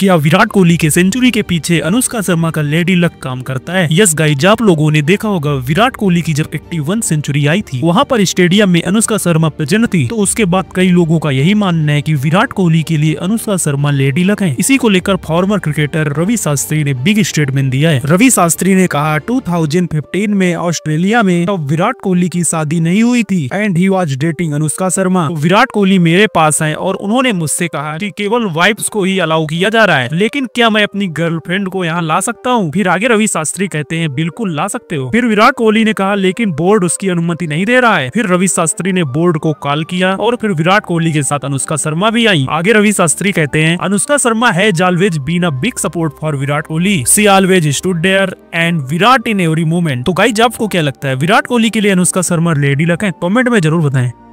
क्या विराट कोहली के सेंचुरी के पीछे अनुष्का शर्मा का लेडी लक काम करता है यस गाइज आप लोगों ने देखा होगा विराट कोहली की जब 81 सेंचुरी आई थी वहां पर स्टेडियम में अनुष्का शर्मा प्रेजेंट थी तो उसके बाद कई लोगों का यही मानना है कि विराट कोहली के लिए अनुष्का शर्मा लेडी लक है इसी को लेकर फॉर्मर क्रिकेटर रवि शास्त्री ने बिग स्टेटमेंट दिया है रवि शास्त्री ने कहा टू में ऑस्ट्रेलिया में तब विराट कोहली की शादी नहीं हुई थी and he was dating Anushka Sharma तो विराट कोहली मेरे पास है और उन्होंने मुझसे कहा की केवल वाइफ को ही अलाउ किया जा रहा है लेकिन क्या मैं अपनी गर्लफ्रेंड को यहाँ ला सकता हूँ फिर आगे रवि शास्त्री कहते हैं बिल्कुल ला सकते हो फिर विराट कोहली ने कहा लेकिन बोर्ड उसकी अनुमति नहीं दे रहा है फिर रवि शास्त्री ने बोर्ड को कॉल किया और फिर विराट कोहली के साथ अनुष्का शर्मा भी आई आगे रवि शास्त्री कहते हैं अनुष्का शर्मा है always been a big support for Virat Kohli she always stood there and Virat in every moment तो जब को क्या लगता है विराट कोहली के लिए अनुष्का शर्मा लेडी लगे कॉमेंट में जरूर बताएं